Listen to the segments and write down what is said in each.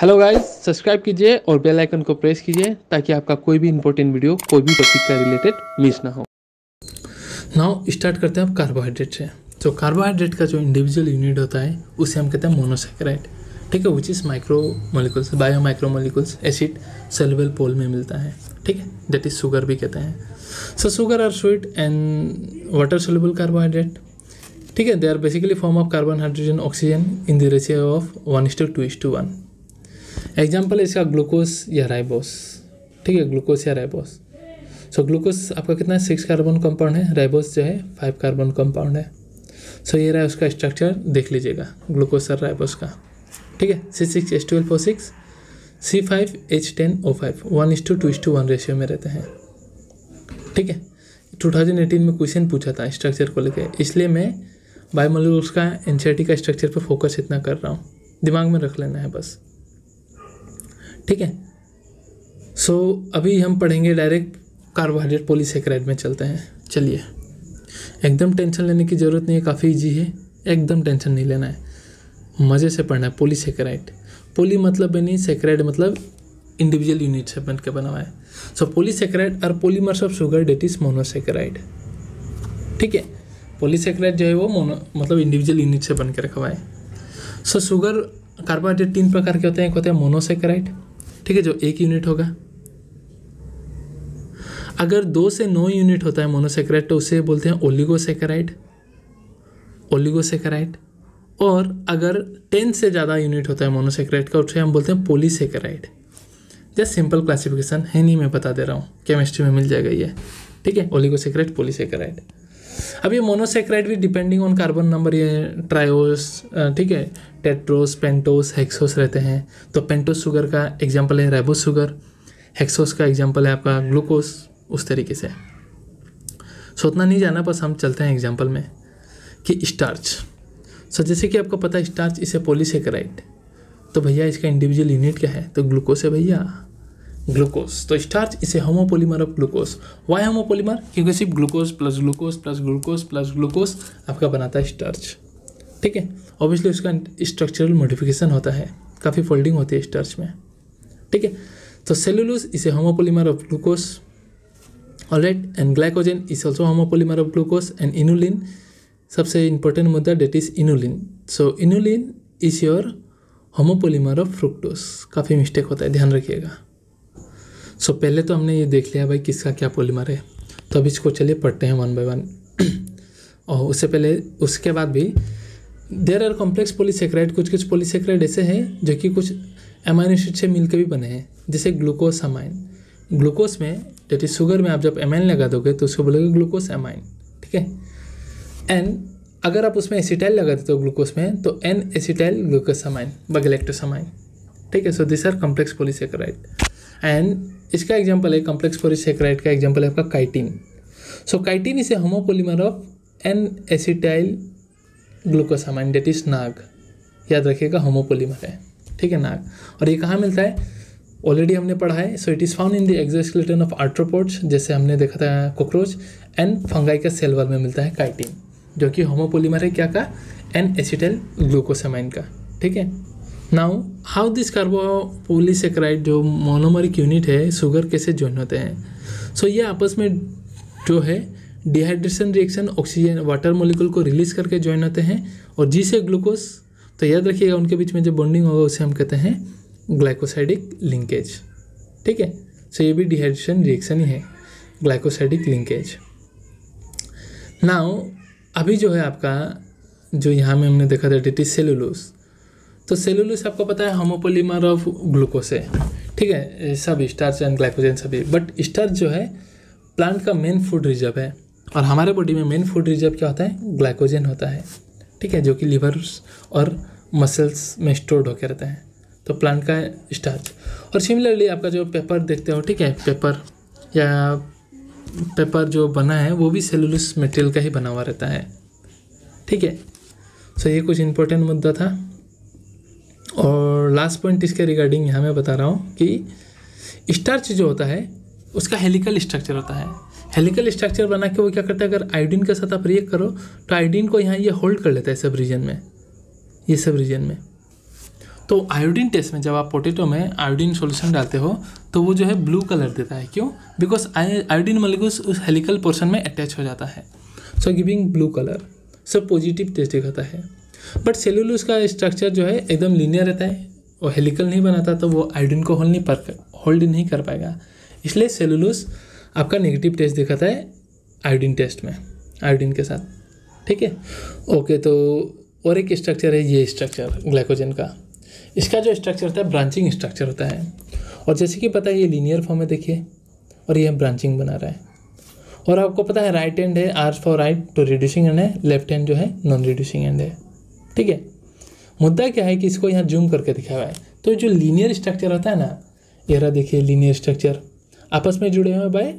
hello guys subscribe कीजिए और bell icon को प्रेस कीजिए ताकि आपका कोई भी इंपॉर्टेंट वीडियो कोई भी टॉपिक का रिलेटेड मिस ना हो नाउ स्टार्ट करते हैं आप कार्बोहाइड्रेट से तो कार्बोहाइड्रेट का जो इंडिविजुअल यूनिट होता है उसे हम कहते हैं मोनोसेक्राइड ठीक है which is micro molecules bio micro molecules acid soluble pool में मिलता है ठीक है दैट इज शुगर भी कहते हैं so sugar are sweet and water soluble carbohydrate ठीक है they are basically form of carbon hydrogen oxygen in the ratio of one is to two is to one example इसका glucose या ribose ठीक है glucose या ribose सो glucose आपका कितना है सिक्स कार्बन कंपाउंड है राइबोस जो है फाइव कार्बन कंपाउंड है सो so, ये रहा उसका स्ट्रक्चर देख लीजिएगा ग्लूकोस और राइबोस का ठीक है C six H twelve O six C five H ten O five one is to two is to one ratio में रहते हैं ठीक है टू थाउजेंड एटीन में क्वेश्चन पूछा था स्ट्रक्चर को लेकर इसलिए मैं बायोमोलिकुल्स का एन का स्ट्रक्चर पर फोकस इतना कर रहा हूँ दिमाग में रख लेना है बस ठीक है सो so, अभी हम पढ़ेंगे डायरेक्ट कार्बोहाइड्रेट पोलीसेक्राइड में चलते हैं चलिए एकदम टेंशन लेने की ज़रूरत नहीं है काफ़ी ईजी है एकदम टेंशन नहीं लेना है मज़े से पढ़ना है पोलीसेक्राइड पोली मतलब बनी सेक्राइड मतलब इंडिविजुअल यूनिट से बन के बना हुआ है so polysaccharide are polymers of sugar that is monosaccharide ठीक है पोलीसेक्राइड जो है वो मोनो मतलब इंडिविजुअल यूनिट से बन के रखा हुआ है सो शुगर कार्बोहाइड्रेट तीन प्रकार के होते हैं एक होते हैं मोनोसेक्राइड ठीक है जो एक यूनिट होगा अगर दो से नौ यूनिट होता है मोनोसेक्राइड तो उसे बोलते हैं ओलिगोसेक्राइड ओलिगोसेक्राइड और अगर टेन से ज़्यादा यूनिट होता है मोनोसेक्राइड का उसे हम बोलते हैं पोलीसेक्राइड जस्ट सिंपल क्लासिफिकेशन है नहीं मैं बता दे रहा हूँ केमिस्ट्री में मिल जाएगा ये ठीक है ओलिगोसेक्राइड पोलीसेक्राइड अब ये मोनोसेक्राइड भी डिपेंडिंग ऑन कार्बन नंबर ये ट्रायोस ठीक है टेट्रोस पेंटोस हेक्सोस रहते हैं तो पेंटोस शुगर का एग्जाम्पल है रेबो शुगर हेक्सोस का एग्जाम्पल है आपका ग्लूकोस उस तरीके से सो उतना नहीं जाना बस हम चलते हैं एग्जाम्पल में कि स्टार्च सो जैसे कि आपको पता है स्टार्च इसे पोलीसेक्राइड तो भैया इसका इंडिविजुअल यूनिट क्या है तो ग्लूकोस है भैया ग्लूकोज तो स्टार्च इसे homopolymer of glucose why homopolymer क्योंकि सिर्फ glucose plus glucose plus glucose plus glucose आपका बनाता है स्टार्च ठीक है ऑब्वियसली उसका स्ट्रक्चरल मॉडिफिकेशन होता है काफ़ी फोल्डिंग होती है स्टार्च में ठीक है तो सेलुलोज इसे homopolymer of glucose alright and glycogen is also homopolymer of glucose and inulin सबसे इंपॉर्टेंट मुद्दा that is inulin so inulin is your homopolymer of fructose काफ़ी मिस्टेक होता है ध्यान रखिएगा सो so, पहले तो हमने ये देख लिया भाई किसका क्या पॉलीमर है तो अब इसको चलिए पढ़ते हैं वन बाय वन और उससे पहले उसके बाद भी देर आर कॉम्प्लेक्स पोलीसेक्राइड कुछ कुछ पोलीसेक्राइड ऐसे हैं जो कि कुछ एमाइन एसिड से मिलकर भी बने हैं जैसे ग्लूकोस अमाइन ग्लूकोज में डेट इज शुगर में आप जब एमाइन लगा दोगे तो उसको बोलोगे ग्लूकोस एमाइन ठीक है एंड अगर आप उसमें एसिटाइल लगा देते हो ग्लूकोज में तो N acetyl glucosamine amine galactosamine ठीक है so this are complex polysaccharide and इसका एग्जाम्पल है कॉम्प्लेक्स पोरिसेक्राइड का एग्जाम्पल है आपका chitin so chitin is a homopolymer of N acetyl glucosamine that is NAG याद रखिएगा होमोपोलीमर है ठीक है नाग और ये कहाँ मिलता है ऑलरेडी हमने पढ़ा है so it is found in the exoskeleton of arthropods जैसे हमने देखा था कॉकरोच एंड फंगाई का सेलवर में मिलता है काइटिन जो कि होमोपोलीमर है क्या का एन एसिटाइल ग्लूकोसामाइन का ठीक है नाउ हाउ दिस कार्बोपोलिसेक्राइड जो मोनोमरिक यूनिट है शुगर कैसे ज्वाइन होते हैं सो so, ये आपस में जो है dehydration reaction oxygen water molecule को रिलीज करके ज्वाइन होते हैं और जी से ग्लूकोज तो याद रखिएगा उनके बीच में जो बॉन्डिंग होगा उसे हम कहते हैं ग्लाइकोसाइडिक लिंकेज ठीक है सो ये भी डिहाइड्रेशन रिएक्शन ही है ग्लाइकोसाइडिक लिंकेज नाउ अभी जो है आपका जो यहाँ में हमने देखा था डिट इज सेलुलोस तो सेलुलोज आपको पता है होमोपोलीमर ऑफ ग्लूकोस है ठीक है सब स्टार्च एंड ग्लाइकोजन सभी बट स्टार्च जो है प्लांट का मेन फूड रिजर्व है और हमारे बॉडी में मेन फूड रिजर्व क्या होता है ग्लाइकोजन होता है ठीक है जो कि लिवर और मसल्स में स्टोर्ड होकर रहता है तो प्लांट का स्टार्च और सिमिलरली आपका जो पेपर देखते हो ठीक है पेपर या पेपर जो बना है वो भी सेलुलस मटेरियल का ही बना हुआ रहता है ठीक है सो so, ये कुछ इम्पोर्टेंट मुद्दा था और लास्ट पॉइंट इसके रिगार्डिंग यहाँ मैं बता रहा हूँ कि स्टार्च जो होता है उसका हेलिकल स्ट्रक्चर होता है हेलिकल स्ट्रक्चर बना के वो क्या करता है अगर आयोडीन के साथ आप रिएक्ट करो तो आयोडीन को यहाँ ये होल्ड कर लेता है सब रीजन में ये सब रीजन में तो आयोडीन टेस्ट में जब आप पोटेटो में आयोडीन सॉल्यूशन डालते हो तो वो जो है ब्लू कलर देता है क्यों बिकॉज आयोडीन मलिकूस उस हेलिकल पोर्शन में अटैच हो जाता है सो गिविंग ब्लू कलर सब पॉजिटिव टेस्ट दिखाता है बट सेलुलोज का स्ट्रक्चर जो है एकदम लीनियर रहता है वो हेलिकल नहीं बनाता तो वो आयोडीन को होल्ड नहीं पर होल्ड नहीं कर पाएगा इसलिए सेलुलोज आपका नेगेटिव टेस्ट दिखाता है आयोडीन टेस्ट में आयोडीन के साथ ठीक है ओके तो और एक स्ट्रक्चर है ये स्ट्रक्चर ग्लाइकोजन का इसका जो स्ट्रक्चर होता है ब्रांचिंग स्ट्रक्चर होता है और जैसे कि पता है ये लीनियर फॉर्म है देखिए और ये ब्रांचिंग बना रहा है और आपको पता है राइट हैंड है are for right to reducing end है लेफ्ट हैंड जो है नॉन रिड्यूसिंग हैंड है ठीक है मुद्दा क्या है कि इसको यहाँ जूम करके दिखा हुआ है तो जो लीनियर स्ट्रक्चर होता है ना यह देखिए लीनियर स्ट्रक्चर आपस में जुड़े हुए by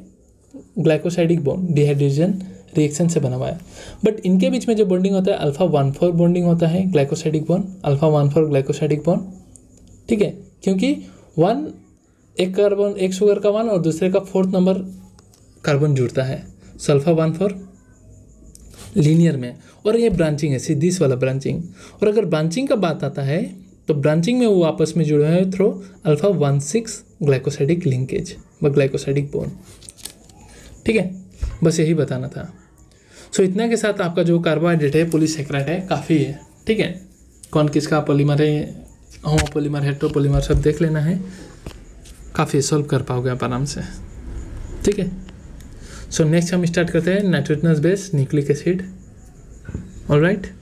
glycosidic bond dehydration reaction से बना हुआ है बट इनके बीच में जो बॉन्डिंग होता है अल्फा वन फोर बॉन्डिंग होता है glycosidic bond alpha one four glycosidic bond ठीक है क्योंकि वन एक कार्बन एक शुगर का वन और दूसरे का फोर्थ नंबर कार्बन जुड़ता है सल्फा वन फोर लीनियर में और ये ब्रांचिंग है सीधीस वाला ब्रांचिंग और अगर ब्रांचिंग का बात आता है तो ब्रांचिंग में वो आपस में जुड़े हैं through alpha one six glycosidic linkage व ग्लाइकोसाइडिक बोन ठीक है बस यही बताना था सो इतना के साथ आपका जो कार्बोहाइड्रेट है पोलिसेक्राइड है काफ़ी है ठीक है कौन किसका पोलीमर है होमोपोलीमर हेट्रोपोलीमर सब देख लेना है काफ़ी सॉल्व कर पाओगे आप आराम से ठीक है सो नेक्स्ट हम स्टार्ट करते हैं nitrogenous base nucleic acid all right